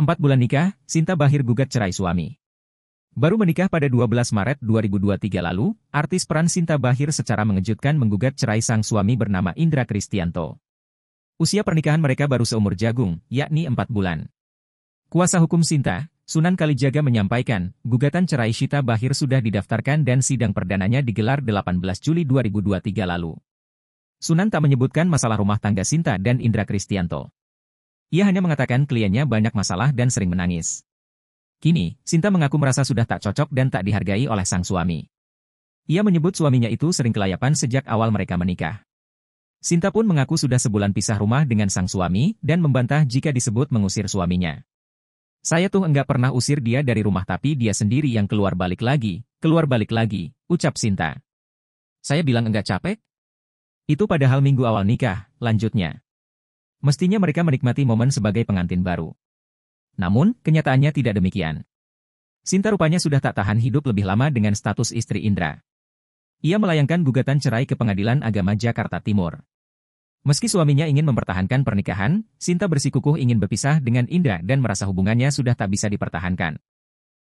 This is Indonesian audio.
Empat bulan nikah, Sinta Bahir gugat cerai suami. Baru menikah pada 12 Maret 2023 lalu, artis peran Sinta Bahir secara mengejutkan menggugat cerai sang suami bernama Indra Kristianto. Usia pernikahan mereka baru seumur jagung, yakni empat bulan. Kuasa hukum Sinta, Sunan Kalijaga menyampaikan, gugatan cerai Sita Bahir sudah didaftarkan dan sidang perdananya digelar 18 Juli 2023 lalu. Sunan tak menyebutkan masalah rumah tangga Sinta dan Indra Kristianto. Ia hanya mengatakan kliennya banyak masalah dan sering menangis. Kini, Sinta mengaku merasa sudah tak cocok dan tak dihargai oleh sang suami. Ia menyebut suaminya itu sering kelayapan sejak awal mereka menikah. Sinta pun mengaku sudah sebulan pisah rumah dengan sang suami dan membantah jika disebut mengusir suaminya. Saya tuh enggak pernah usir dia dari rumah tapi dia sendiri yang keluar balik lagi, keluar balik lagi, ucap Sinta. Saya bilang enggak capek? Itu padahal minggu awal nikah, lanjutnya. Mestinya mereka menikmati momen sebagai pengantin baru. Namun, kenyataannya tidak demikian. Sinta rupanya sudah tak tahan hidup lebih lama dengan status istri Indra. Ia melayangkan gugatan cerai ke Pengadilan Agama Jakarta Timur. Meski suaminya ingin mempertahankan pernikahan, Sinta bersikukuh ingin berpisah dengan Indra dan merasa hubungannya sudah tak bisa dipertahankan.